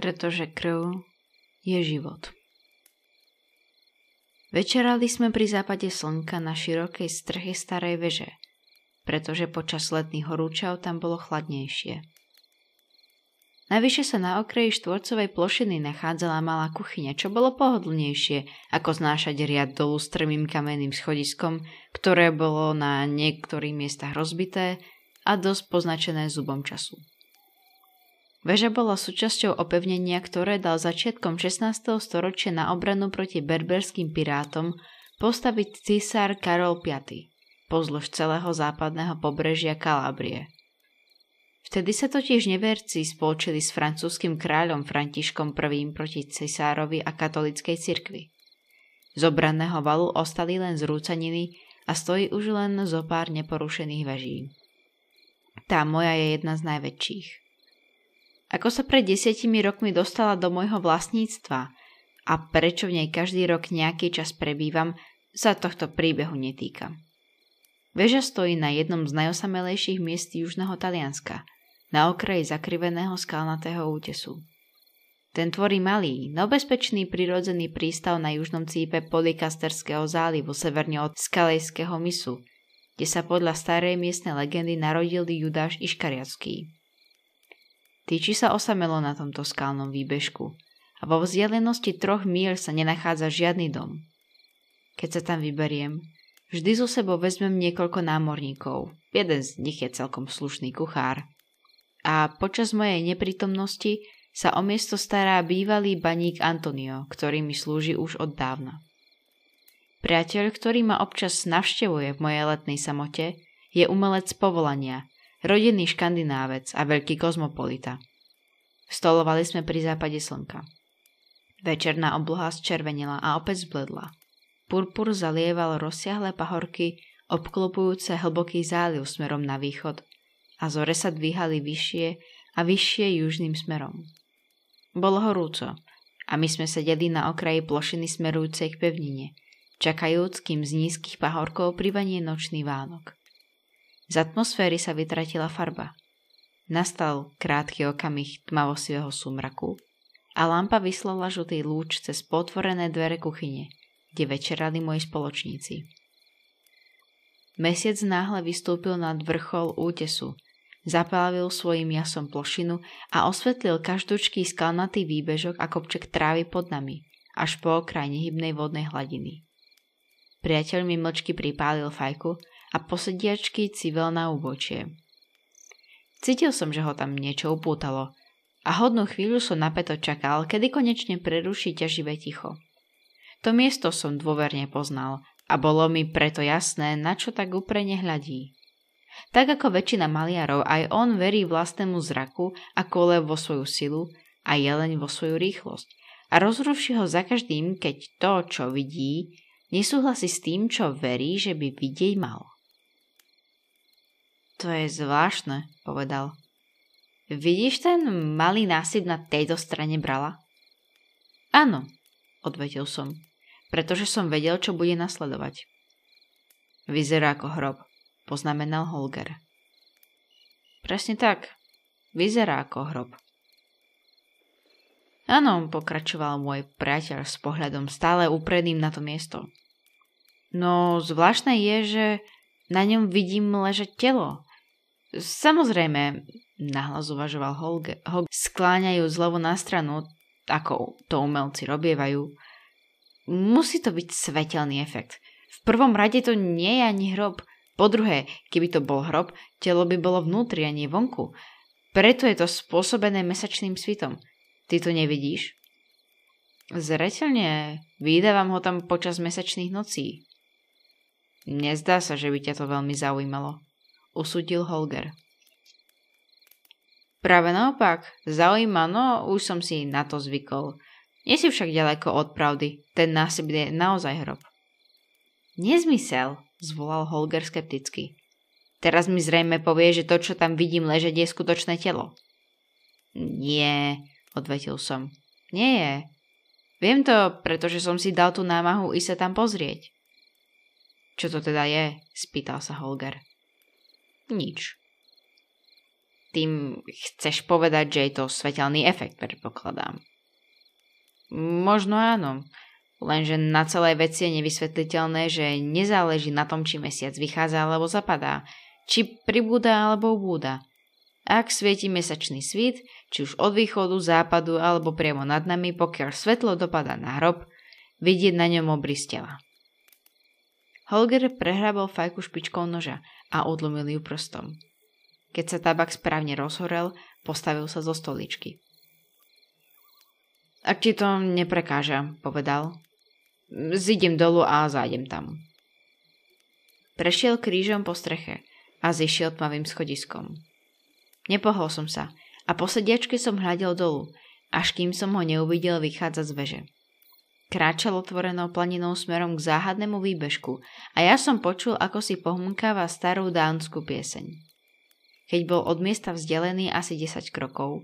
pretože krv je život. Večerali sme pri západe slnka na širokej strhe starej veže, pretože počas letných horúčav tam bolo chladnejšie. Navyše sa na okraji štvorcovej plošiny nachádzala malá kuchyňa, čo bolo pohodlnejšie, ako znášať riad dolu strmým kamenným schodiskom, ktoré bolo na niektorých miestach rozbité a dosť poznačené zubom času. Veža bola súčasťou opevnenia, ktoré dal začiatkom 16. storočia na obranu proti berberským pirátom postaviť císar Karol V pozlož celého západného pobrežia Kalábrie. Vtedy sa totiž neverci spolčili s francúzským kráľom Františkom I proti cisárovi a katolickej cirkvi. Z obranného valu ostali len zrúcaniny a stojí už len zo pár neporušených veží. Tá moja je jedna z najväčších. Ako sa pred desiatimi rokmi dostala do môjho vlastníctva a prečo v nej každý rok nejaký čas prebývam, sa tohto príbehu netýka. Veža stojí na jednom z najosamelejších miest južného Talianska, na okraji zakriveného skalnatého útesu. Ten tvorí malý, no bezpečný prirodzený prístav na južnom cípe Polikasterského zálivu severne od Skalejského misu, kde sa podľa starej miestnej legendy narodil Judáš Iškariacký. Týči sa osamelo na tomto skalnom výbežku a vo vzdialenosti troch míľ sa nenachádza žiadny dom. Keď sa tam vyberiem, vždy so sebou vezmem niekoľko námorníkov. Jeden z nich je celkom slušný kuchár. A počas mojej neprítomnosti sa o miesto stará bývalý baník Antonio, ktorý mi slúži už od dávna. Priateľ, ktorý ma občas navštevuje v mojej letnej samote, je umelec povolania Rodinný škandinávec a veľký kozmopolita. Stolovali sme pri západe slnka. Večerná obloha zčervenila a opäť zbledla. Purpur zalieval rozsiahle pahorky, obklopujúce hlboký záliv smerom na východ a zore sa dvíhali vyššie a vyššie južným smerom. Bolo horúco a my sme sedeli na okraji plošiny smerujúcej k pevnine, čakajúc, kým z nízkych pahorkov privanie nočný vánok. Z atmosféry sa vytratila farba. Nastal krátky okamih tmavosivého sumraku a lampa vyslala žltý lúč cez potvorené dvere kuchyne, kde večerali moji spoločníci. Mesiac náhle vystúpil nad vrchol útesu, zapálil svojim jasom plošinu a osvetlil každúčký skalnatý výbežok a kopček trávy pod nami, až po okraj nehybnej vodnej hladiny. Priateľ mi mlčky pripálil fajku a posediačky civel na ubočie. Cítil som, že ho tam niečo upútalo a hodnú chvíľu som napeto čakal, kedy konečne preruší ťaživé ticho. To miesto som dôverne poznal a bolo mi preto jasné, na čo tak uprene hľadí. Tak ako väčšina maliarov, aj on verí vlastnému zraku a kole vo svoju silu a jeleň vo svoju rýchlosť a rozruší ho za každým, keď to, čo vidí, nesúhlasí s tým, čo verí, že by vidieť mal. To je zvláštne, povedal. Vidíš ten malý násyp na tejto strane brala? Áno, odvetil som, pretože som vedel, čo bude nasledovať. Vyzerá ako hrob, poznamenal Holger. Presne tak, vyzerá ako hrob. Áno, pokračoval môj priateľ s pohľadom stále upredným na to miesto. No zvláštne je, že na ňom vidím ležať telo, Samozrejme, nahlas uvažoval Holge skláňajú zľavu na stranu, ako to umelci robievajú. Musí to byť svetelný efekt. V prvom rade to nie je ani hrob. Po druhé, keby to bol hrob, telo by bolo vnútri a nie vonku. Preto je to spôsobené mesačným svitom. Ty to nevidíš? Zreteľne, vydávam ho tam počas mesačných nocí. Nezdá sa, že by ťa to veľmi zaujímalo usúdil Holger. Práve naopak, zaujíma, no už som si na to zvykol. Nie si však ďaleko od pravdy, ten násyp je naozaj hrob. Nezmysel, zvolal Holger skepticky. Teraz mi zrejme povie, že to, čo tam vidím ležať, je skutočné telo. Nie, odvetil som. Nie je. Viem to, pretože som si dal tú námahu i sa tam pozrieť. Čo to teda je? spýtal sa Holger. Nič. Tým chceš povedať, že je to svetelný efekt, predpokladám. Možno áno, lenže na celej veci je nevysvetliteľné, že nezáleží na tom, či mesiac vychádza alebo zapadá, či pribúda alebo ubúda. Ak svieti mesačný svit, či už od východu, západu alebo priamo nad nami, pokiaľ svetlo dopada na hrob, vidieť na ňom obrys tela. Holger prehrabal fajku špičkou noža a odlomil ju prstom. Keď sa tabak správne rozhorel, postavil sa zo stoličky. Ak ti to neprekáža, povedal. Zidím dolu a zájdem tam. Prešiel krížom po streche a zišiel tmavým schodiskom. Nepohol som sa a po sediačke som hľadel dolu, až kým som ho neuvidel vychádzať z veže. Kráčal otvorenou planinou smerom k záhadnému výbežku a ja som počul, ako si pohmkáva starú dánsku pieseň. Keď bol od miesta vzdelený asi 10 krokov,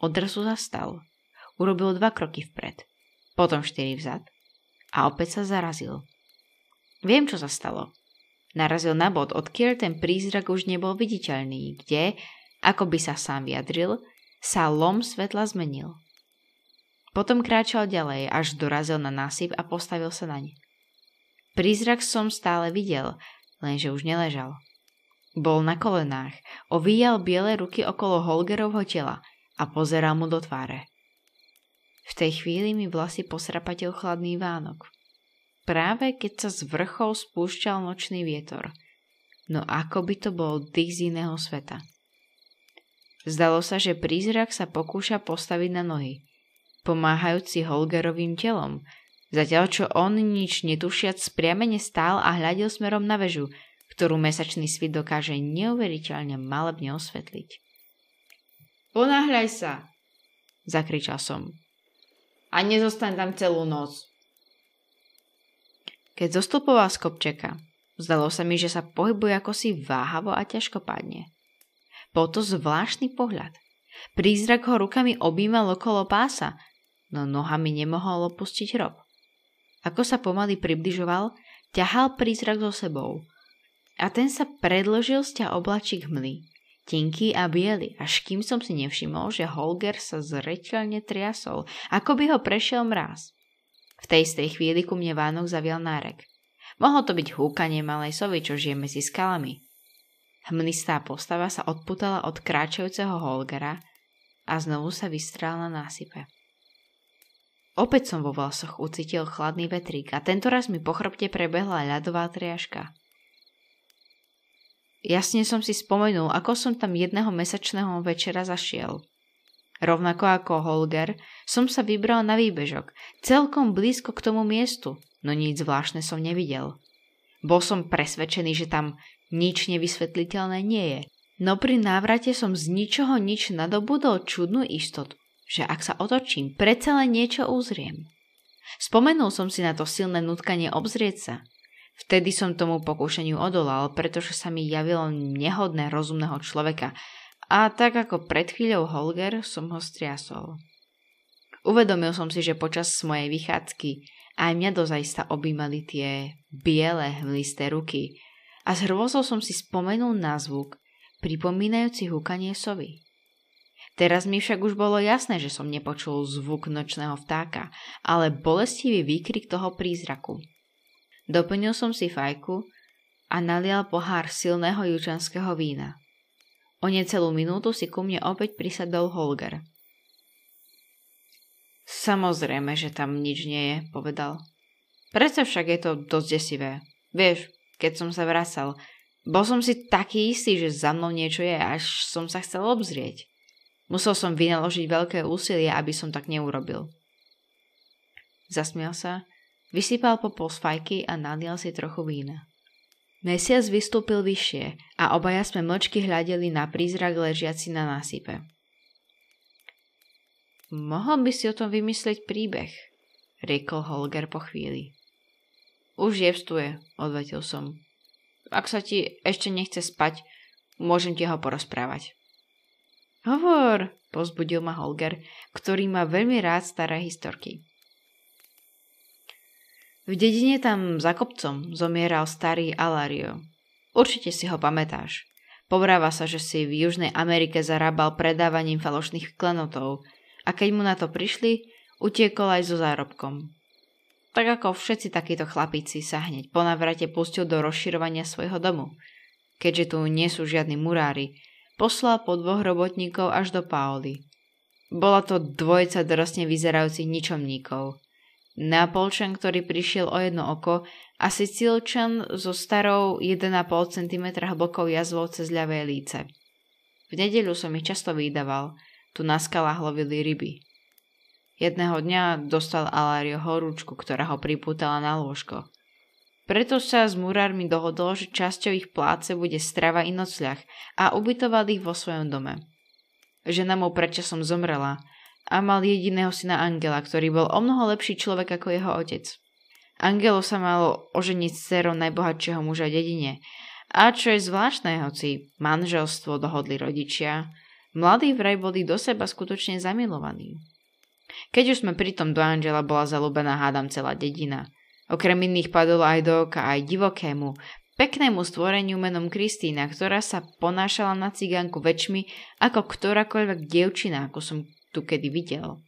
odrazu zastal. Urobil dva kroky vpred, potom štyri vzad a opäť sa zarazil. Viem, čo sa stalo. Narazil na bod, odkiaľ ten prízrak už nebol viditeľný, kde, ako by sa sám vyjadril, sa lom svetla zmenil. Potom kráčal ďalej, až dorazil na násyp a postavil sa naň. Prízrak som stále videl, lenže už neležal. Bol na kolenách, ovíjal biele ruky okolo Holgerovho tela a pozeral mu do tváre. V tej chvíli mi vlasy posrapatil chladný vánok. Práve keď sa z vrchov spúšťal nočný vietor. No ako by to bol dých z iného sveta. Zdalo sa, že prízrak sa pokúša postaviť na nohy – pomáhajúci Holgerovým telom, zatiaľ čo on nič netušiac spriamene stál a hľadil smerom na väžu, ktorú mesačný svit dokáže neuveriteľne malebne osvetliť. Ponáhľaj sa! zakričal som. A nezostan tam celú noc. Keď zostupoval z kopčeka, zdalo sa mi, že sa pohybuje ako si váhavo a padne. Bol to zvláštny pohľad. Prízrak ho rukami objímal okolo pása, no nohami nemohol opustiť hrob. Ako sa pomaly približoval, ťahal prízrak so sebou. A ten sa predložil z ťa oblačik hmly, tenký a biely, až kým som si nevšimol, že Holger sa zreteľne triasol, ako by ho prešiel mráz. V tej istej chvíli ku mne Vánok zavial nárek. Mohlo to byť húkanie malej sovy, čo žije medzi skalami. Hmlistá postava sa odputala od kráčajúceho Holgera a znovu sa vystrala na násype. Opäť som vo vlasoch ucítil chladný vetrík a tentoraz mi po chrbte prebehla ľadová triažka. Jasne som si spomenul, ako som tam jedného mesačného večera zašiel. Rovnako ako Holger, som sa vybral na výbežok, celkom blízko k tomu miestu, no nič zvláštne som nevidel. Bol som presvedčený, že tam nič nevysvetliteľné nie je, no pri návrate som z ničoho nič nadobudol čudnú istotu že ak sa otočím, predsa len niečo uzriem. Spomenul som si na to silné nutkanie obzrieť sa. Vtedy som tomu pokúšaniu odolal, pretože sa mi javilo nehodné rozumného človeka a tak ako pred chvíľou Holger som ho striasol. Uvedomil som si, že počas mojej vychádzky aj mňa dozajsta objímali tie biele hmlisté ruky a s hrôzou som si spomenul na zvuk, pripomínajúci húkanie sovy. Teraz mi však už bolo jasné, že som nepočul zvuk nočného vtáka, ale bolestivý výkrik toho prízraku. Doplnil som si fajku a nalial pohár silného jučanského vína. O necelú minútu si ku mne opäť prisadol Holger. Samozrejme, že tam nič nie je, povedal. Prečo však je to dosť desivé? Vieš, keď som sa vracal, bol som si taký istý, že za mnou niečo je, až som sa chcel obzrieť. Musel som vynaložiť veľké úsilie, aby som tak neurobil. Zasmial sa, vysypal popol z fajky a nalial si trochu vína. Mesiac vystúpil vyššie a obaja sme mlčky hľadeli na prízrak ležiaci na násype. Mohol by si o tom vymyslieť príbeh, riekol Holger po chvíli. Už je vstuje, odvetil som. Ak sa ti ešte nechce spať, môžem ti ho porozprávať. Hovor, pozbudil ma Holger, ktorý má veľmi rád staré historky. V dedine tam za kopcom zomieral starý Alario. Určite si ho pamätáš. Povráva sa, že si v Južnej Amerike zarábal predávaním falošných klenotov a keď mu na to prišli, utiekol aj so zárobkom. Tak ako všetci takíto chlapíci sa hneď po navrate pustil do rozširovania svojho domu, keďže tu nie sú žiadni murári, poslal po dvoch robotníkov až do Paoli. Bola to dvojica drosne vyzerajúcich ničomníkov. Napolčan ktorý prišiel o jedno oko, a Sicilčan so starou 1,5 cm hlbokou jazvou cez ľavé líce. V nedeľu som ich často vydaval, tu na skalách lovili ryby. Jedného dňa dostal Alario horúčku, ktorá ho pripútala na lôžko. Preto sa s murármi dohodol, že časťou ich pláce bude strava i nocľah a ubytoval ich vo svojom dome. Žena mu predčasom zomrela a mal jediného syna Angela, ktorý bol o mnoho lepší človek ako jeho otec. Angelo sa malo oženiť s dcerou najbohatšieho muža dedine. A čo je zvláštne, hoci manželstvo dohodli rodičia, mladí vraj boli do seba skutočne zamilovaní. Keď už sme pritom do Angela bola zalúbená hádam celá dedina – Okrem iných padol aj do oka aj divokému, peknému stvoreniu menom Kristína, ktorá sa ponášala na cigánku väčšmi ako ktorákoľvek dievčina, ako som tu kedy videl.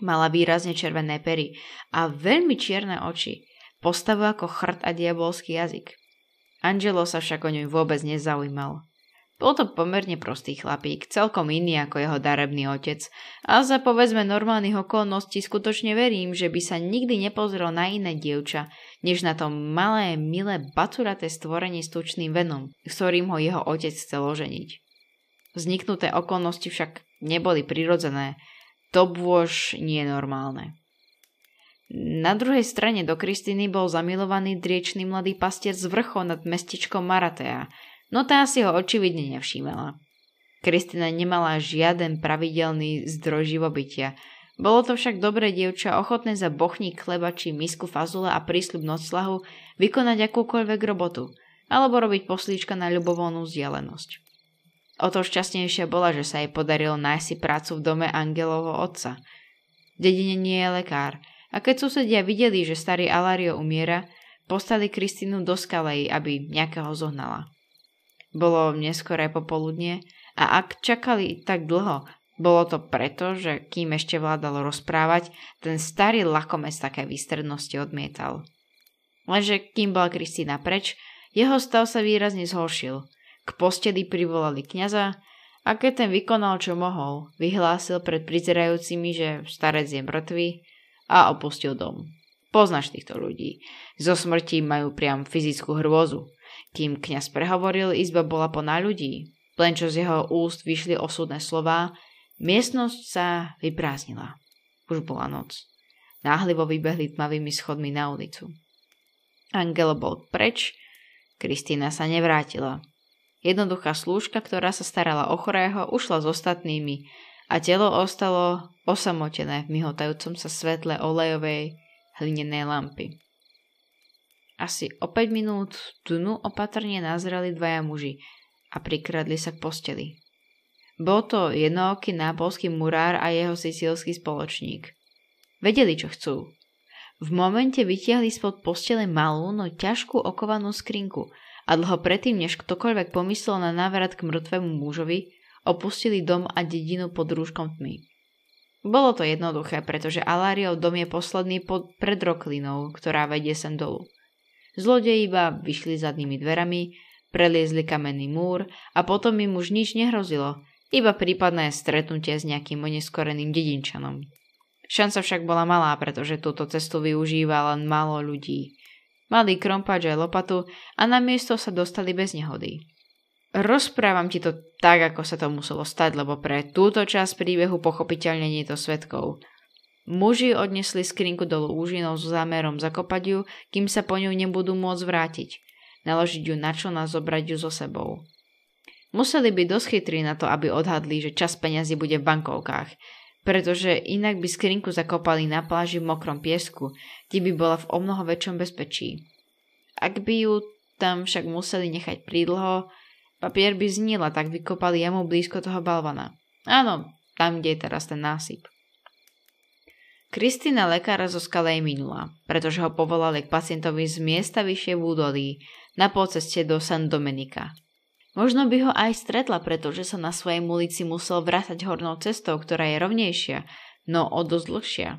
Mala výrazne červené pery a veľmi čierne oči, postavu ako chrt a diabolský jazyk. Angelo sa však o ňu vôbec nezaujímal. Bol to pomerne prostý chlapík, celkom iný ako jeho darebný otec. A za povedzme normálnych okolností skutočne verím, že by sa nikdy nepozrel na iné dievča, než na to malé, milé, bacuraté stvorenie s tučným venom, ktorým ho jeho otec chcel oženiť. Vzniknuté okolnosti však neboli prirodzené, to bôž nie je normálne. Na druhej strane do Kristiny bol zamilovaný driečný mladý pastier z vrchov nad mestečkom Maratea, no tá si ho očividne nevšímala. Kristina nemala žiaden pravidelný zdroj živobytia. Bolo to však dobré dievča ochotné za bochník chleba či misku fazule a prísľub noclahu vykonať akúkoľvek robotu alebo robiť poslíčka na ľubovolnú vzdialenosť. O to šťastnejšia bola, že sa jej podarilo nájsť si prácu v dome Angelovho otca. Dedine nie je lekár a keď susedia videli, že starý Alario umiera, postali Kristínu do skalej, aby nejakého zohnala. Bolo neskoré popoludne a ak čakali tak dlho, bolo to preto, že kým ešte vládalo rozprávať, ten starý lakomec také výstrednosti odmietal. Lenže kým bola Kristýna preč, jeho stav sa výrazne zhoršil. K posteli privolali kňaza a keď ten vykonal, čo mohol, vyhlásil pred prizerajúcimi, že starec je mŕtvý a opustil dom. Poznaš týchto ľudí. Zo smrti majú priam fyzickú hrôzu. Kým kňaz prehovoril, izba bola plná ľudí. Len čo z jeho úst vyšli osudné slová, miestnosť sa vyprázdnila. Už bola noc. Náhlivo vybehli tmavými schodmi na ulicu. Angelo bol preč, Kristýna sa nevrátila. Jednoduchá slúžka, ktorá sa starala o chorého, ušla s ostatnými a telo ostalo osamotené v mihotajúcom sa svetle olejovej hlinenej lampy. Asi o 5 minút dnu opatrne nazreli dvaja muži a prikradli sa k posteli. Bol to jednooký nápolský murár a jeho sicilský spoločník. Vedeli, čo chcú. V momente vytiahli spod postele malú, no ťažkú okovanú skrinku a dlho predtým, než ktokoľvek pomyslel na návrat k mŕtvemu mužovi, opustili dom a dedinu pod rúškom tmy. Bolo to jednoduché, pretože Aláriov dom je posledný pod, pred roklinou, ktorá vedie sem dolu. Zlodej iba vyšli zadnými dverami, preliezli kamenný múr a potom im už nič nehrozilo, iba prípadné stretnutie s nejakým oneskoreným dedinčanom. Šanca však bola malá, pretože túto cestu využíva len málo ľudí. Mali krompač aj lopatu a na miesto sa dostali bez nehody. Rozprávam ti to tak, ako sa to muselo stať, lebo pre túto časť príbehu pochopiteľne nie je to svetkov. Muži odnesli skrinku do lúžinov s zámerom zakopať ju, kým sa po ňu nebudú môcť vrátiť, naložiť ju na čo a zobrať ju so sebou. Museli byť dosť chytrí na to, aby odhadli, že čas peňazí bude v bankovkách, pretože inak by skrinku zakopali na pláži v mokrom piesku, kde by bola v omnoho väčšom bezpečí. Ak by ju tam však museli nechať prídlho, papier by znila, tak vykopali jamu blízko toho balvana. Áno, tam, kde je teraz ten násyp. Kristina lekára zo skalej minula, pretože ho povolali k pacientovi z miesta vyššie v údolí, na poceste do San Dominika. Možno by ho aj stretla, pretože sa na svojej ulici musel vrátať hornou cestou, ktorá je rovnejšia, no o dosť dlhšia.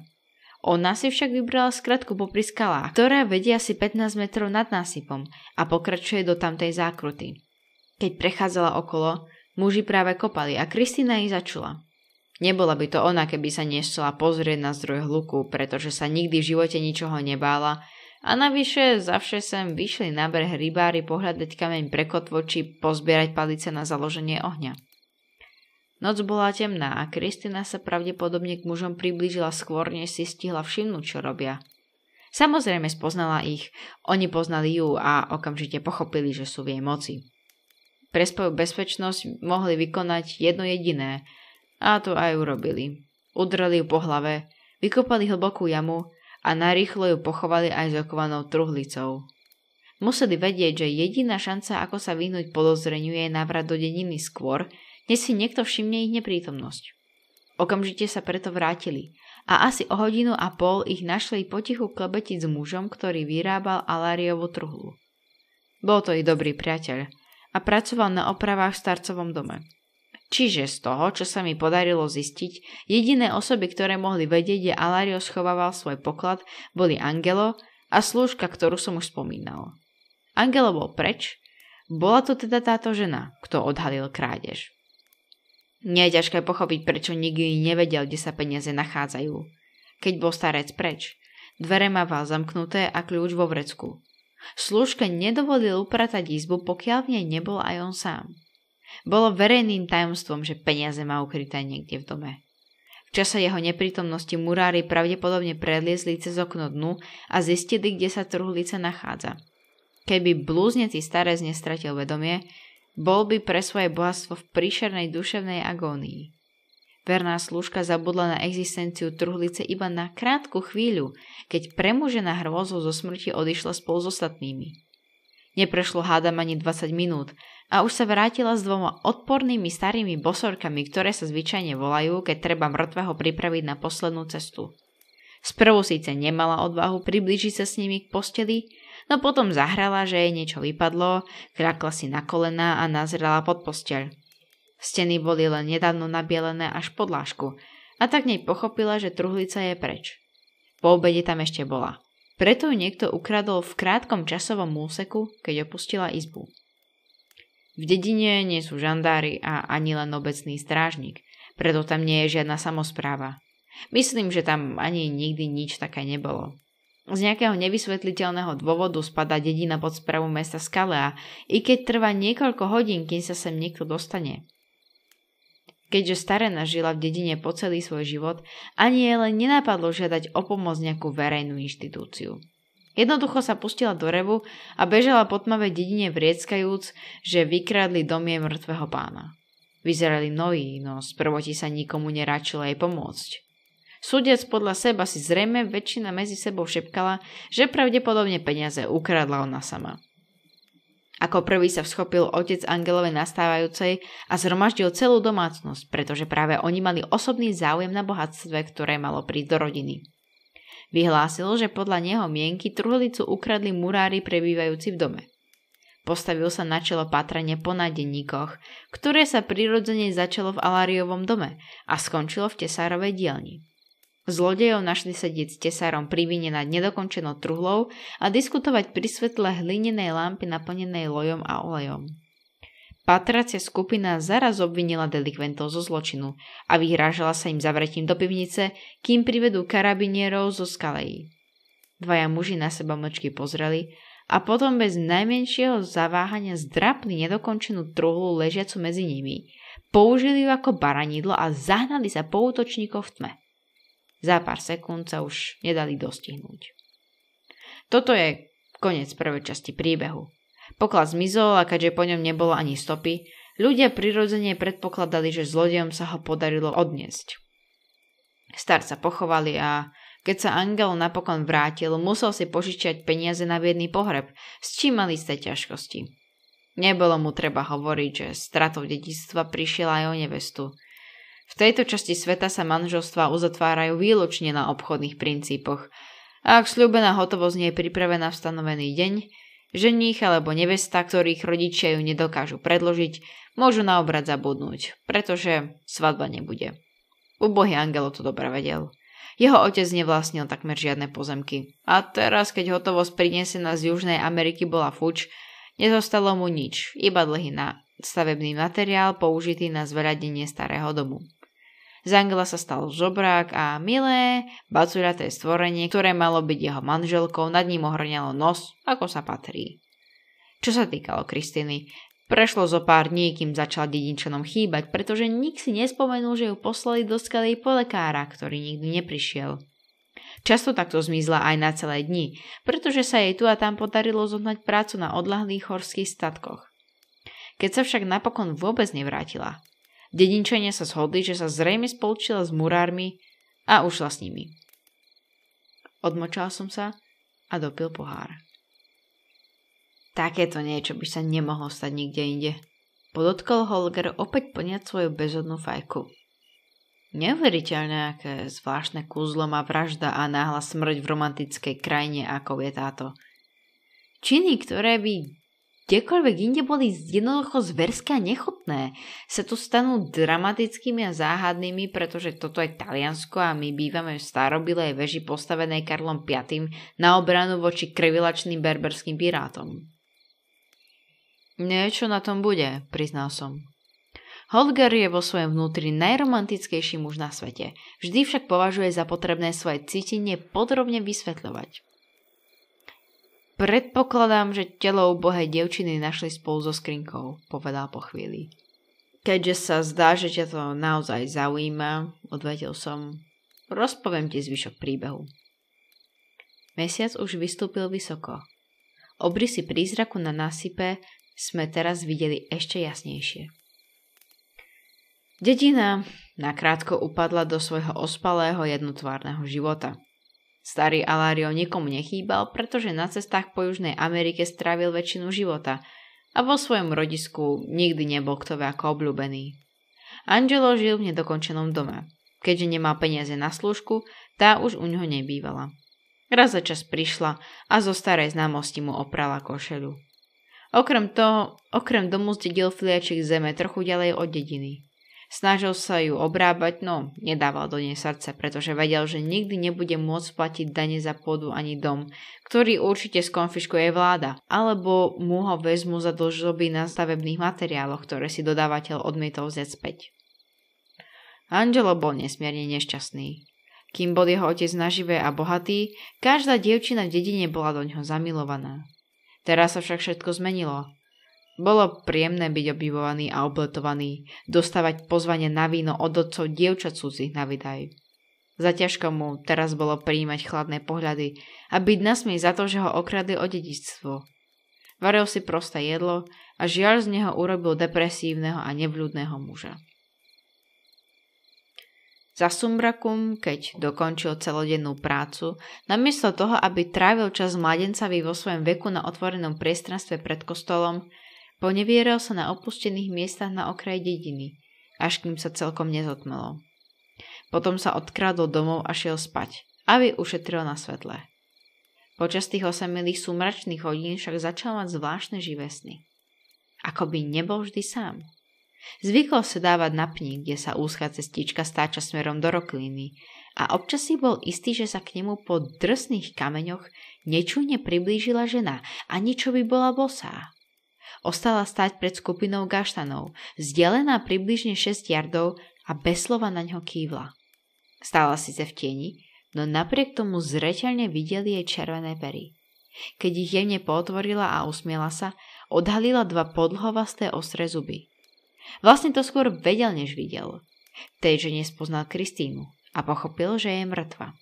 Ona si však vybrala skratku popri skalách, ktorá vedia asi 15 metrov nad násypom a pokračuje do tamtej zákruty. Keď prechádzala okolo, muži práve kopali a Kristina ich začula. Nebola by to ona, keby sa nešcela pozrieť na zdroj hluku, pretože sa nikdy v živote ničoho nebála a navyše vše sem vyšli na breh rybári pohľadať kameň pre kotvo či pozbierať palice na založenie ohňa. Noc bola temná a Kristina sa pravdepodobne k mužom priblížila skôr, než si stihla všimnúť, čo robia – Samozrejme spoznala ich, oni poznali ju a okamžite pochopili, že sú v jej moci. Pre svoju bezpečnosť mohli vykonať jedno jediné a to aj urobili. Udreli ju po hlave, vykopali hlbokú jamu a narýchlo ju pochovali aj s okovanou truhlicou. Museli vedieť, že jediná šanca, ako sa vyhnúť podozreniu, je návrat do dediny skôr, než si niekto všimne ich neprítomnosť. Okamžite sa preto vrátili a asi o hodinu a pol ich našli potichu klebetiť s mužom, ktorý vyrábal Aláriovu truhlu. Bol to ich dobrý priateľ a pracoval na opravách v starcovom dome. Čiže z toho, čo sa mi podarilo zistiť, jediné osoby, ktoré mohli vedieť, kde Alario schovával svoj poklad, boli Angelo a slúžka, ktorú som už spomínal. Angelo bol preč, bola to teda táto žena, kto odhalil krádež. Nie je ťažké pochopiť, prečo nikdy nevedel, kde sa peniaze nachádzajú. Keď bol starec preč, dvere mával zamknuté a kľúč vo vrecku. Slúžke nedovolil upratať izbu, pokiaľ v nej nebol aj on sám. Bolo verejným tajomstvom, že peniaze má ukryté niekde v dome. V čase jeho neprítomnosti murári pravdepodobne predliezli cez okno dnu a zistili, kde sa truhlica nachádza. Keby blúznetý starec nestratil vedomie, bol by pre svoje bohatstvo v príšernej duševnej agónii. Verná služka zabudla na existenciu truhlice iba na krátku chvíľu, keď premužená hrôzou zo smrti odišla spolu s ostatnými. Neprešlo hádam ani 20 minút a už sa vrátila s dvoma odpornými starými bosorkami, ktoré sa zvyčajne volajú, keď treba mŕtvého pripraviť na poslednú cestu. Sprvu síce nemala odvahu priblížiť sa s nimi k posteli, no potom zahrala, že jej niečo vypadlo, krakla si na kolená a nazrela pod posteľ. Steny boli len nedávno nabielené až podlášku, a tak nej pochopila, že truhlica je preč. Po obede tam ešte bola. Preto ju niekto ukradol v krátkom časovom úseku, keď opustila izbu. V dedine nie sú žandári a ani len obecný strážnik, preto tam nie je žiadna samozpráva. Myslím, že tam ani nikdy nič také nebolo. Z nejakého nevysvetliteľného dôvodu spadá dedina pod správu mesta Skalea, i keď trvá niekoľko hodín, kým sa sem niekto dostane. Keďže starena žila v dedine po celý svoj život, ani jej len nenapadlo žiadať o pomoc nejakú verejnú inštitúciu. Jednoducho sa pustila do revu a bežala po tmavej dedine vrieckajúc, že vykradli domie mŕtvého pána. Vyzerali mnohí, no sprvoti sa nikomu neračila jej pomôcť. Súdec podľa seba si zrejme väčšina medzi sebou šepkala, že pravdepodobne peniaze ukradla ona sama. Ako prvý sa vschopil otec Angelovej nastávajúcej a zhromaždil celú domácnosť, pretože práve oni mali osobný záujem na bohatstve, ktoré malo prísť do rodiny. Vyhlásil, že podľa neho mienky truhlicu ukradli murári prebývajúci v dome. Postavil sa na čelo pátranie po nádenníkoch, ktoré sa prirodzene začalo v Aláriovom dome a skončilo v tesárovej dielni. Zlodejov našli sedieť s tesárom pri vine nad nedokončenou truhlou a diskutovať pri svetle hlinenej lampy naplnenej lojom a olejom. Patracia skupina zaraz obvinila delikventov zo zločinu a vyhrážala sa im zavretím do pivnice, kým privedú karabinierov zo skalejí. Dvaja muži na seba mlčky pozreli a potom bez najmenšieho zaváhania zdrapli nedokončenú truhlu ležiacu medzi nimi, použili ju ako baranidlo a zahnali sa poutočníkov v tme. Za pár sekúnd sa už nedali dostihnúť. Toto je koniec prvej časti príbehu. Poklad zmizol a keďže po ňom nebolo ani stopy, ľudia prirodzene predpokladali, že zlodejom sa ho podarilo odniesť. Starca pochovali a keď sa Angel napokon vrátil, musel si požičať peniaze na biedný pohreb, s čím mali ste ťažkosti. Nebolo mu treba hovoriť, že stratou dedictva prišiel aj o nevestu. V tejto časti sveta sa manželstvá uzatvárajú výlučne na obchodných princípoch. A ak sľúbená hotovosť nie je pripravená v stanovený deň, ženích alebo nevesta, ktorých rodičia ju nedokážu predložiť, môžu na obrad zabudnúť, pretože svadba nebude. Ubohý Angelo to dobre vedel. Jeho otec nevlastnil takmer žiadne pozemky. A teraz, keď hotovosť prinesená z Južnej Ameriky bola fuč, nezostalo mu nič, iba dlhý na stavebný materiál použitý na zveradenie starého domu. Z Angela sa stal žobrák a milé, bacuraté stvorenie, ktoré malo byť jeho manželkou, nad ním ohrňalo nos, ako sa patrí. Čo sa týkalo Kristiny, prešlo zo pár dní, kým začal dedinčanom chýbať, pretože nik si nespomenul, že ju poslali do skalej po lekára, ktorý nikdy neprišiel. Často takto zmizla aj na celé dni, pretože sa jej tu a tam podarilo zohnať prácu na odlahlých horských statkoch. Keď sa však napokon vôbec nevrátila, Dedinčania sa zhodli, že sa zrejme spolčila s murármi a ušla s nimi. Odmočal som sa a dopil pohár. Takéto niečo by sa nemohlo stať nikde inde. Podotkol Holger opäť plniať svoju bezhodnú fajku. Neuveriteľné, aké zvláštne kúzlo má vražda a náhla smrť v romantickej krajine, ako je táto. Činy, ktoré by kdekoľvek inde boli jednoducho zverské a nechutné, sa tu stanú dramatickými a záhadnými, pretože toto je Taliansko a my bývame v starobilej veži postavenej Karlom V na obranu voči krvilačným berberským pirátom. Niečo na tom bude, priznal som. Holger je vo svojom vnútri najromantickejší muž na svete. Vždy však považuje za potrebné svoje cítenie podrobne vysvetľovať. Predpokladám, že telo ubohej devčiny našli spolu so skrinkou, povedal po chvíli. Keďže sa zdá, že ťa to naozaj zaujíma, odvetil som, rozpoviem ti zvyšok príbehu. Mesiac už vystúpil vysoko. Obrysy prízraku na násype sme teraz videli ešte jasnejšie. Dedina nakrátko upadla do svojho ospalého jednotvárneho života. Starý Alario nikomu nechýbal, pretože na cestách po Južnej Amerike strávil väčšinu života a vo svojom rodisku nikdy nebol kto ako obľúbený. Angelo žil v nedokončenom dome. Keďže nemal peniaze na slúžku, tá už u ňoho nebývala. Raz za čas prišla a zo starej známosti mu oprala košelu. Okrem toho, okrem domu zdedil fliačik zeme trochu ďalej od dediny. Snažil sa ju obrábať, no nedával do nej srdce, pretože vedel, že nikdy nebude môcť platiť dane za pôdu ani dom, ktorý určite skonfiškuje vláda, alebo mu ho vezmu za dlžoby na stavebných materiáloch, ktoré si dodávateľ odmietol vziať späť. Angelo bol nesmierne nešťastný. Kým bol jeho otec naživé a bohatý, každá dievčina v dedine bola do ňoho zamilovaná. Teraz sa však všetko zmenilo. Bolo príjemné byť obivovaný a obletovaný, dostávať pozvanie na víno od otcov dievčat cudzích na vydaj. ťažko mu teraz bolo príjmať chladné pohľady a byť nasmieť za to, že ho okradli o dedictvo. Varil si prosté jedlo a žiaľ z neho urobil depresívneho a nevľudného muža. Za sumrakum, keď dokončil celodennú prácu, namiesto toho, aby trávil čas mladencavi vo svojom veku na otvorenom priestranstve pred kostolom, Ponevieral sa na opustených miestach na okraj dediny, až kým sa celkom nezotmelo. Potom sa odkradol domov a šiel spať, aby ušetril na svetle. Počas tých osemilých súmračných hodín však začal mať zvláštne živé sny. Ako by nebol vždy sám. Zvykol sa dávať na pník, kde sa úzka cestička stáča smerom do rokliny a občas si bol istý, že sa k nemu po drsných kameňoch nečúne priblížila žena a niečo by bola bosá ostala stať pred skupinou gaštanov, zdelená približne 6 jardov a bez slova na ňo kývla. Stála síce v tieni, no napriek tomu zreteľne videli jej červené pery. Keď ich jemne potvorila a usmiela sa, odhalila dva podlhovasté ostré zuby. Vlastne to skôr vedel, než videl. Tej, že nespoznal Kristínu a pochopil, že je mŕtva.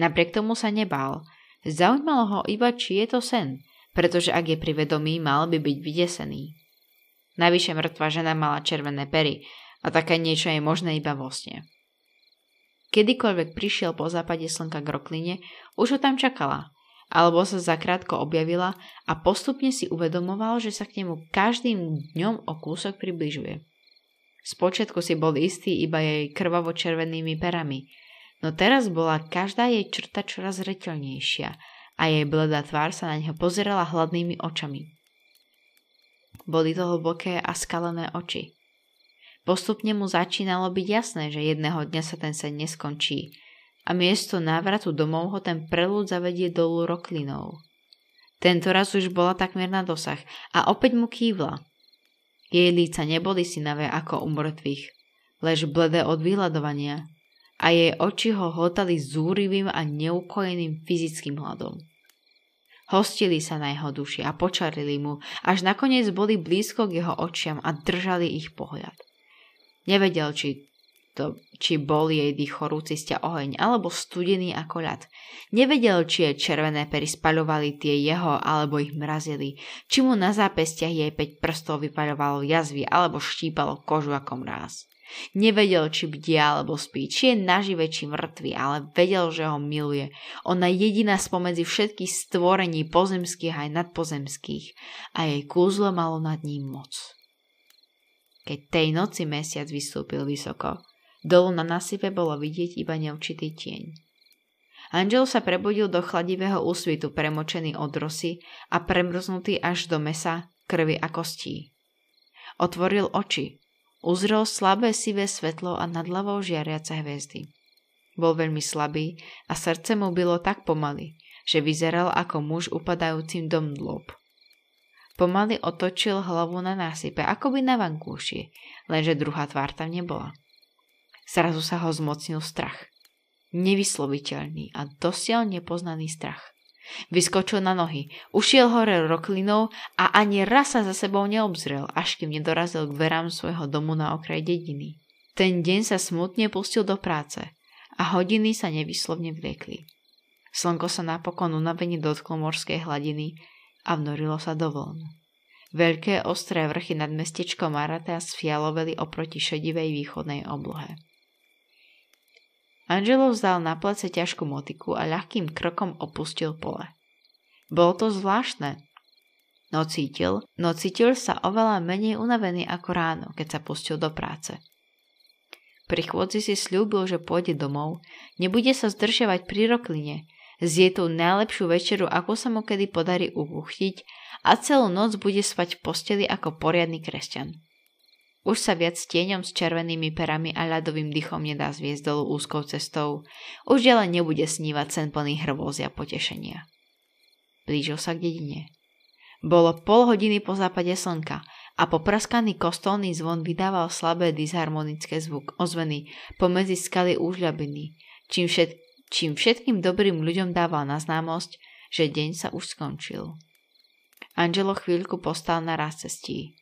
Napriek tomu sa nebál. Zaujímalo ho iba, či je to sen pretože ak je pri vedomí, mal by byť vydesený. Navyše mŕtva žena mala červené pery a také niečo je možné iba vo sne. Kedykoľvek prišiel po západe slnka k rokline, už ho tam čakala, alebo sa zakrátko objavila a postupne si uvedomoval, že sa k nemu každým dňom o kúsok približuje. Spočiatku si bol istý iba jej krvavo-červenými perami, no teraz bola každá jej črta čoraz zreteľnejšia – a jej bledá tvár sa na neho pozerala hladnými očami. Boli to hlboké a skalené oči. Postupne mu začínalo byť jasné, že jedného dňa sa ten sen neskončí a miesto návratu domov ho ten prelúd zavedie dolu roklinou. Tento raz už bola takmer na dosah a opäť mu kývla. Jej líca neboli sinavé ako u mŕtvych, lež bledé od vyhľadovania a jej oči ho hltali zúrivým a neukojeným fyzickým hladom. Hostili sa na jeho duši a počarili mu, až nakoniec boli blízko k jeho očiam a držali ich pohľad. Nevedel, či, to, či bol jej dých horúci oheň, alebo studený ako ľad. Nevedel, či jej červené pery spaľovali tie jeho, alebo ich mrazili, či mu na zápestiach jej päť prstov vypaľovalo jazvy, alebo štípalo kožu ako mráz. Nevedel, či bdie alebo spí, či je nažive, či mŕtvy, ale vedel, že ho miluje. Ona jediná spomedzi všetkých stvorení pozemských aj nadpozemských a jej kúzlo malo nad ním moc. Keď tej noci mesiac vystúpil vysoko, dolu na nasype bolo vidieť iba neurčitý tieň. Angel sa prebudil do chladivého úsvitu, premočený od rosy a premrznutý až do mesa, krvi a kostí. Otvoril oči, Uzrel slabé sivé svetlo a nad hlavou žiariace hviezdy. Bol veľmi slabý a srdce mu bylo tak pomaly, že vyzeral ako muž upadajúcim do mdlob. Pomaly otočil hlavu na násype, ako by na vankúši, lenže druhá tvár tam nebola. Srazu sa ho zmocnil strach. Nevysloviteľný a dosiaľ nepoznaný strach. Vyskočil na nohy, ušiel hore roklinou a ani raz sa za sebou neobzrel, až kým nedorazil k verám svojho domu na okraj dediny. Ten deň sa smutne pustil do práce a hodiny sa nevyslovne vliekli. Slnko sa napokon unavene dotklo morskej hladiny a vnorilo sa do vln. Veľké ostré vrchy nad mestečkom Maratea sfialoveli oproti šedivej východnej oblohe. Angelo vzal na plece ťažkú motiku a ľahkým krokom opustil pole. Bolo to zvláštne, no cítil, no cítil sa oveľa menej unavený ako ráno, keď sa pustil do práce. Pri chôdzi si slúbil, že pôjde domov, nebude sa zdržiavať pri rokline, zje tú najlepšiu večeru, ako sa mu kedy podarí uvuchtiť a celú noc bude spať v posteli ako poriadny kresťan. Už sa viac s tieňom s červenými perami a ľadovým dychom nedá zviesť dolu úzkou cestou. Už ďalej nebude snívať sen plný hrvôzy a potešenia. Blížil sa k dedine. Bolo pol hodiny po západe slnka a popraskaný kostolný zvon vydával slabé disharmonické zvuk, ozvený pomedzi skaly úžľabiny, čím, všet, čím všetkým dobrým ľuďom dával na známosť, že deň sa už skončil. Angelo chvíľku postal na rast cestí.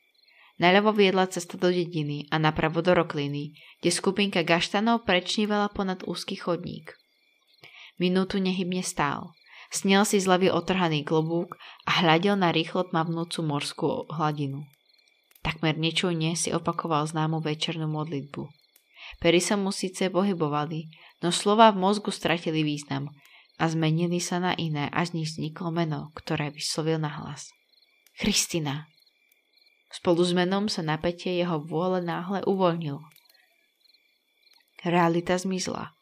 Naľavo viedla cesta do dediny a napravo do rokliny, kde skupinka gaštanov prečnívala ponad úzky chodník. Minútu nehybne stál. Snel si z hlavy otrhaný klobúk a hľadel na rýchlo tmavnúcu morskú hladinu. Takmer nečujne si opakoval známu večernú modlitbu. Pery sa mu síce pohybovali, no slova v mozgu stratili význam a zmenili sa na iné, až z nich vzniklo meno, ktoré vyslovil nahlas. Christina. Spolu s menom sa napätie jeho vôle náhle uvoľnilo. Realita zmizla.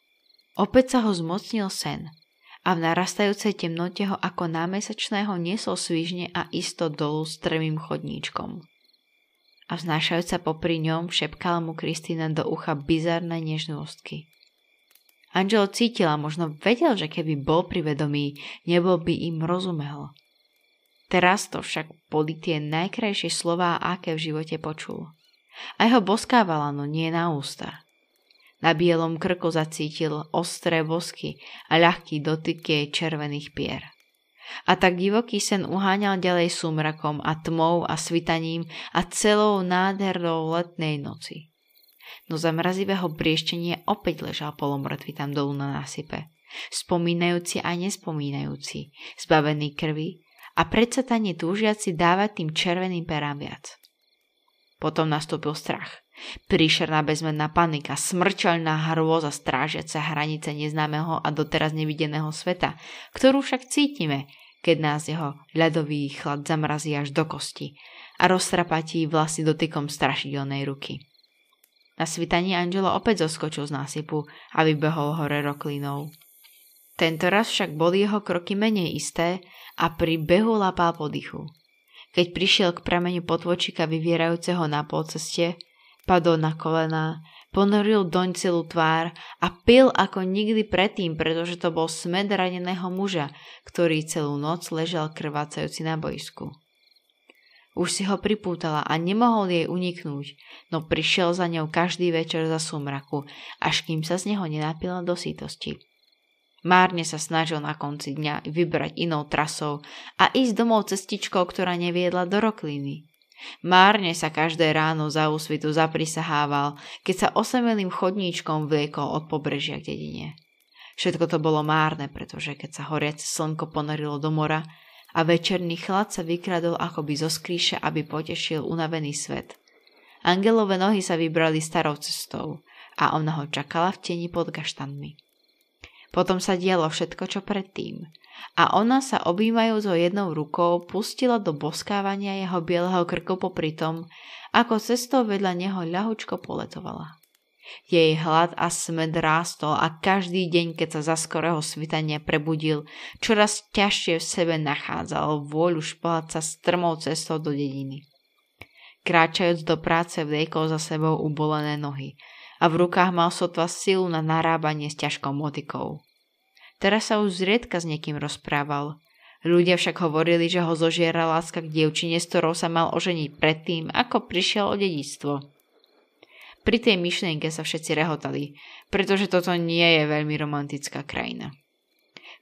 Opäť sa ho zmocnil sen a v narastajúcej temnote ho ako námesačného niesol svižne a isto dolu trmým chodníčkom. A vznášajúca popri ňom šepkala mu Kristýna do ucha bizarné nežnostky. Angelo cítila, možno vedel, že keby bol pri vedomí, nebol by im rozumel. Teraz to však boli tie najkrajšie slová, aké v živote počul. A jeho boskávala, no nie na ústa. Na bielom krku zacítil ostré bosky a ľahký dotyk jej červených pier. A tak divoký sen uháňal ďalej súmrakom a tmou a svitaním a celou nádhernou letnej noci. No za mrazivého brieštenie opäť ležal polomrtvý tam dolu na násype, spomínajúci a nespomínajúci, zbavený krvi, a predsa tá túžiaci dávať tým červeným perám viac. Potom nastúpil strach. Príšerná bezmenná panika, smrčelná hrôza strážiaca hranice neznámeho a doteraz nevideného sveta, ktorú však cítime, keď nás jeho ľadový chlad zamrazí až do kosti a roztrapatí vlasy dotykom strašidelnej ruky. Na svitaní Angelo opäť zoskočil z násypu a vybehol hore roklinou. Tentoraz však boli jeho kroky menej isté a pri behu lapal po dychu. Keď prišiel k prameniu potvočika vyvierajúceho na polceste, padol na kolená, ponoril doň celú tvár a pil ako nikdy predtým, pretože to bol smed raneného muža, ktorý celú noc ležal krvácajúci na boisku. Už si ho pripútala a nemohol jej uniknúť, no prišiel za ňou každý večer za sumraku, až kým sa z neho nenapila do sítosti. Márne sa snažil na konci dňa vybrať inou trasou a ísť domov cestičkou, ktorá neviedla do Rokliny. Márne sa každé ráno za úsvitu zaprisahával, keď sa osemelým chodníčkom vliekol od pobrežia k dedine. Všetko to bolo márne, pretože keď sa horiace slnko ponorilo do mora, a večerný chlad sa vykradol akoby zo skríše, aby potešil unavený svet. Angelové nohy sa vybrali starou cestou a ona ho čakala v teni pod gaštanmi. Potom sa dialo všetko, čo predtým. A ona sa objímajúc ho jednou rukou pustila do boskávania jeho bieleho krku popri tom, ako cestou vedľa neho ľahučko poletovala. Jej hlad a smed rástol a každý deň, keď sa za skorého svitania prebudil, čoraz ťažšie v sebe nachádzal vôľu šplhať sa strmou cestou do dediny. Kráčajúc do práce vdejkol za sebou ubolené nohy – a v rukách mal sotva silu na narábanie s ťažkou motikou. Teraz sa už zriedka s niekým rozprával. Ľudia však hovorili, že ho zožiera láska k dievčine, s ktorou sa mal oženiť predtým, ako prišiel o dedictvo. Pri tej myšlienke sa všetci rehotali, pretože toto nie je veľmi romantická krajina.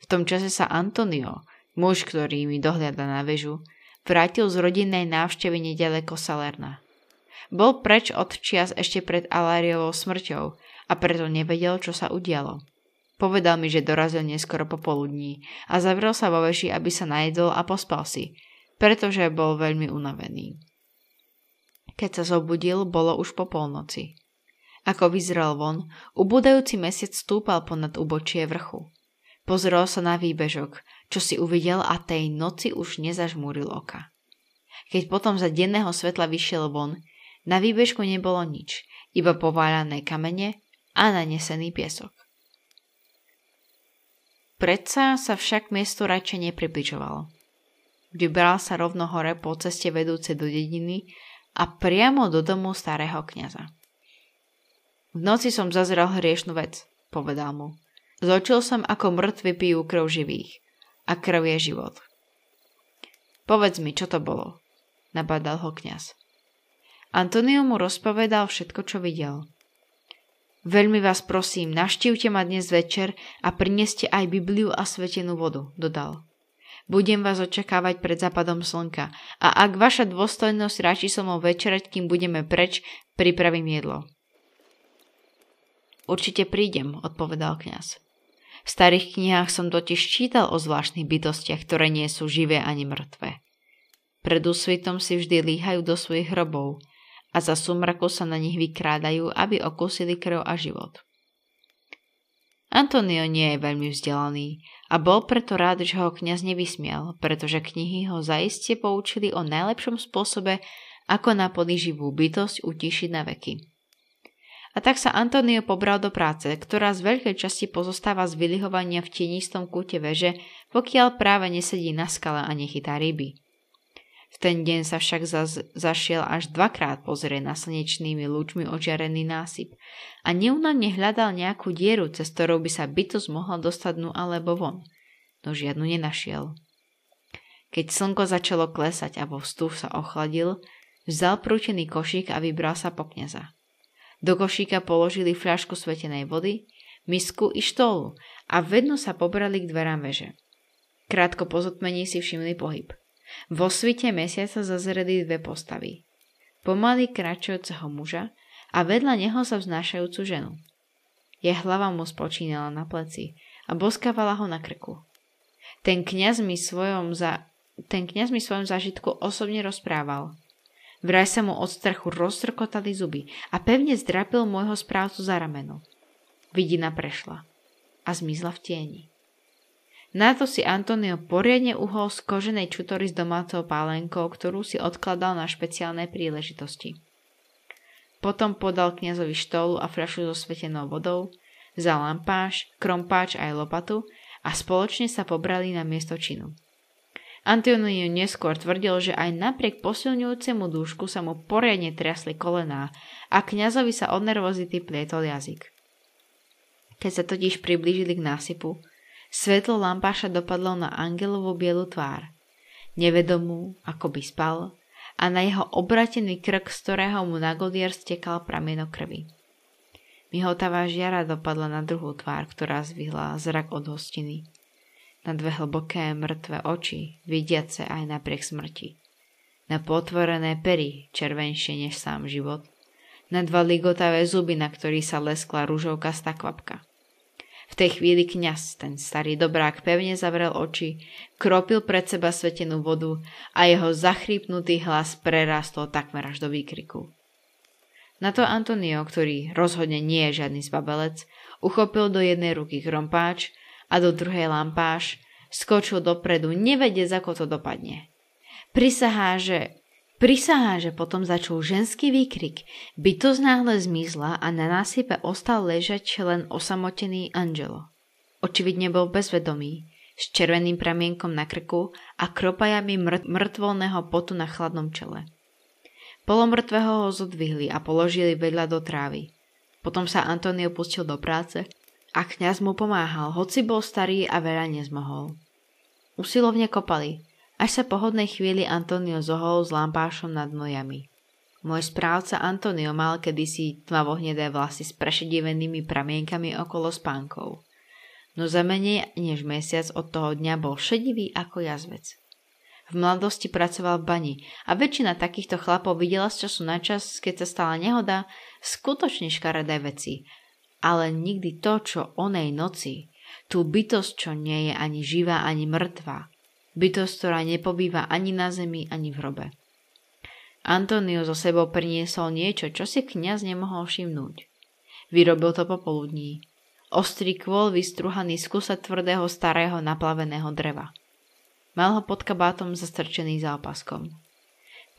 V tom čase sa Antonio, muž, ktorý mi dohliada na väžu, vrátil z rodinnej návštevy nedaleko Salerna. Bol preč od čias ešte pred Aláriovou smrťou a preto nevedel, čo sa udialo. Povedal mi, že dorazil neskoro popoludní a zavrel sa vo veši, aby sa najedol a pospal si, pretože bol veľmi unavený. Keď sa zobudil, bolo už po polnoci. Ako vyzrel von, ubudajúci mesiac stúpal ponad ubočie vrchu. Pozrel sa na výbežok, čo si uvidel a tej noci už nezažmúril oka. Keď potom za denného svetla vyšiel von, na výbežku nebolo nič, iba pováľané kamene a nanesený piesok. Predsa sa však miesto radšej nepripičovalo. Vybral sa rovno hore po ceste vedúcej do dediny a priamo do domu starého kniaza. V noci som zazrel hriešnú vec, povedal mu. Zočil som, ako mŕtvi pijú krv živých. A krv je život. Povedz mi, čo to bolo, nabadal ho kňaz. Antonio mu rozpovedal všetko, čo videl. Veľmi vás prosím, naštívte ma dnes večer a prineste aj Bibliu a svetenú vodu, dodal. Budem vás očakávať pred západom slnka a ak vaša dôstojnosť radši som mnou večerať, kým budeme preč, pripravím jedlo. Určite prídem, odpovedal kňaz. V starých knihách som totiž čítal o zvláštnych bytostiach, ktoré nie sú živé ani mŕtve. Pred úsvitom si vždy líhajú do svojich hrobov – a za sumraku sa na nich vykrádajú, aby okúsili krv a život. Antonio nie je veľmi vzdelaný a bol preto rád, že ho kňaz nevysmial, pretože knihy ho zaiste poučili o najlepšom spôsobe, ako na živú bytosť utišiť na veky. A tak sa Antonio pobral do práce, ktorá z veľkej časti pozostáva z vylihovania v tienistom kúte veže, pokiaľ práve nesedí na skale a nechytá ryby. V ten deň sa však zaz, zašiel až dvakrát pozrieť na slnečnými lúčmi očarený násyp a neúnavne hľadal nejakú dieru, cez ktorou by sa bytosť mohla dostať dnu alebo von. No žiadnu nenašiel. Keď slnko začalo klesať a vo vstup sa ochladil, vzal prútený košík a vybral sa po kniaza. Do košíka položili fľašku svetenej vody, misku i štolu a vedno sa pobrali k dverám veže. Krátko po zotmení si všimli pohyb – vo svite mesiaca zazreli dve postavy. Pomaly kračujúceho muža a vedľa neho sa vznášajúcu ženu. Je hlava mu spočínala na pleci a boskávala ho na krku. Ten kniaz mi svojom za... Ten kniaz mi svojom zážitku osobne rozprával. Vraj sa mu od strachu roztrkotali zuby a pevne zdrapil môjho správcu za rameno. Vidina prešla a zmizla v tieni. Na to si Antonio poriadne uhol z koženej čutory s domácou pálenkou, ktorú si odkladal na špeciálne príležitosti. Potom podal kniazovi štolu a frašu so svetenou vodou, za lampáš, krompáč aj lopatu a spoločne sa pobrali na miesto činu. Antonio neskôr tvrdil, že aj napriek posilňujúcemu dúšku sa mu poriadne triasli kolená a kňazovi sa od nervozity plietol jazyk. Keď sa totiž priblížili k násypu, Svetlo lampáša dopadlo na angelovú bielu tvár, nevedomú, ako by spal, a na jeho obratený krk, z ktorého mu na godier stekal prameno krvi. Mihotavá žiara dopadla na druhú tvár, ktorá zvihla zrak od hostiny. Na dve hlboké, mŕtve oči, vidiace aj napriek smrti. Na potvorené pery, červenšie než sám život. Na dva ligotavé zuby, na ktorých sa leskla rúžovkastá kvapka tej chvíli kňaz, ten starý dobrák, pevne zavrel oči, kropil pred seba svetenú vodu a jeho zachrípnutý hlas prerástol takmer až do výkriku. Na to Antonio, ktorý rozhodne nie je žiadny zbabelec, uchopil do jednej ruky krompáč a do druhej lampáš, skočil dopredu, nevedie, ako to dopadne. Prisahá, že Prisahá, že potom začul ženský výkrik. to znáhle zmizla a na násype ostal ležať len osamotený Angelo. Očividne bol bezvedomý, s červeným pramienkom na krku a kropajami mŕ- mŕtvolného potu na chladnom čele. Polomrtvého ho zodvihli a položili vedľa do trávy. Potom sa Antonio pustil do práce a kňaz mu pomáhal, hoci bol starý a veľa nezmohol. Usilovne kopali, až sa pohodnej chvíli Antonio zohol s lampášom nad nojami. Môj správca Antonio mal kedysi tmavohnedé vlasy s prešedivenými pramienkami okolo spánkov. No za menej než mesiac od toho dňa bol šedivý ako jazvec. V mladosti pracoval v bani a väčšina takýchto chlapov videla z času na čas, keď sa stala nehoda, skutočne škaredé veci. Ale nikdy to, čo onej noci, tú bytosť, čo nie je ani živá, ani mŕtva, bytosť, ktorá nepobýva ani na zemi, ani v hrobe. Antonio zo sebou priniesol niečo, čo si kňaz nemohol všimnúť. Vyrobil to popoludní. Ostrý kôl vystruhaný z kusa tvrdého starého naplaveného dreva. Mal ho pod kabátom zastrčený zápaskom.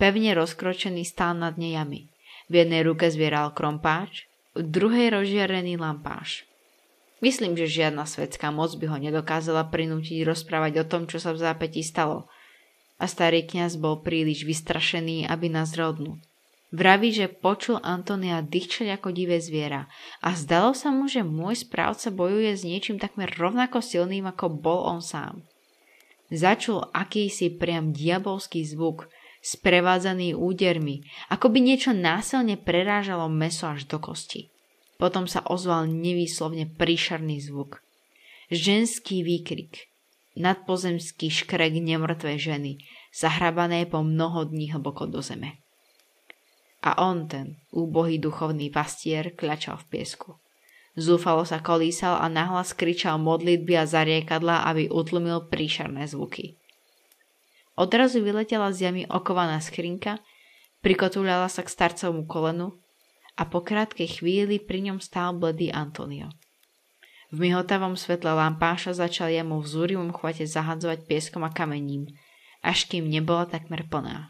Pevne rozkročený stál nad nejami. V jednej ruke zvieral krompáč, v druhej rozžiarený lampáš. Myslím, že žiadna svetská moc by ho nedokázala prinútiť rozprávať o tom, čo sa v zápätí stalo. A starý kňaz bol príliš vystrašený, aby nás rodnú. Vraví, že počul Antonia dýchčať ako divé zviera a zdalo sa mu, že môj správca bojuje s niečím takmer rovnako silným, ako bol on sám. Začul akýsi priam diabolský zvuk, sprevádzaný údermi, ako by niečo násilne prerážalo meso až do kosti. Potom sa ozval nevýslovne príšerný zvuk. Ženský výkrik. Nadpozemský škrek nemrtvej ženy, zahrabané po mnoho dní hlboko do zeme. A on ten, úbohý duchovný pastier, kľačal v piesku. Zúfalo sa kolísal a nahlas kričal modlitby a zariekadla, aby utlmil príšerné zvuky. Odrazu vyletela z jamy okovaná skrinka, prikotúľala sa k starcovmu kolenu a po krátkej chvíli pri ňom stál bledý Antonio. V myhotavom svetle lampáša začal jemu v zúrivom chvate zahadzovať pieskom a kamením, až kým nebola takmer plná.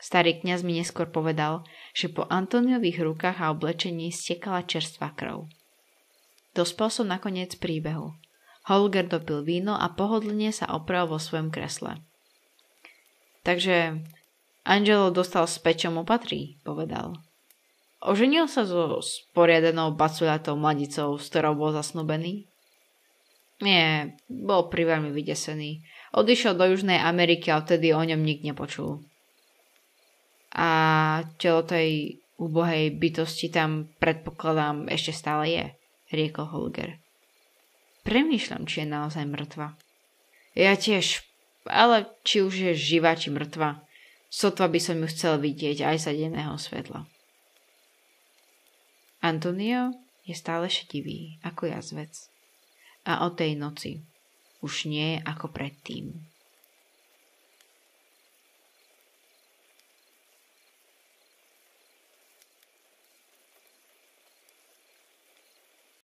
Starý kňaz mi neskôr povedal, že po Antoniových rukách a oblečení stekala čerstvá krv. Dospel som nakoniec príbehu. Holger dopil víno a pohodlne sa opral vo svojom kresle. Takže Angelo dostal späť, čo mu patrí, povedal. Oženil sa so sporiadenou baculatou mladicou, s ktorou bol zasnubený? Nie, bol priveľmi vydesený. Odišiel do Južnej Ameriky a vtedy o ňom nikto nepočul. A telo tej ubohej bytosti tam, predpokladám, ešte stále je, riekol Holger. Premýšľam, či je naozaj mŕtva. Ja tiež, ale či už je živá, či mŕtva. Sotva by som ju chcel vidieť aj za denného svetla. Antonio je stále šedivý, ako jazvec. A o tej noci už nie ako predtým.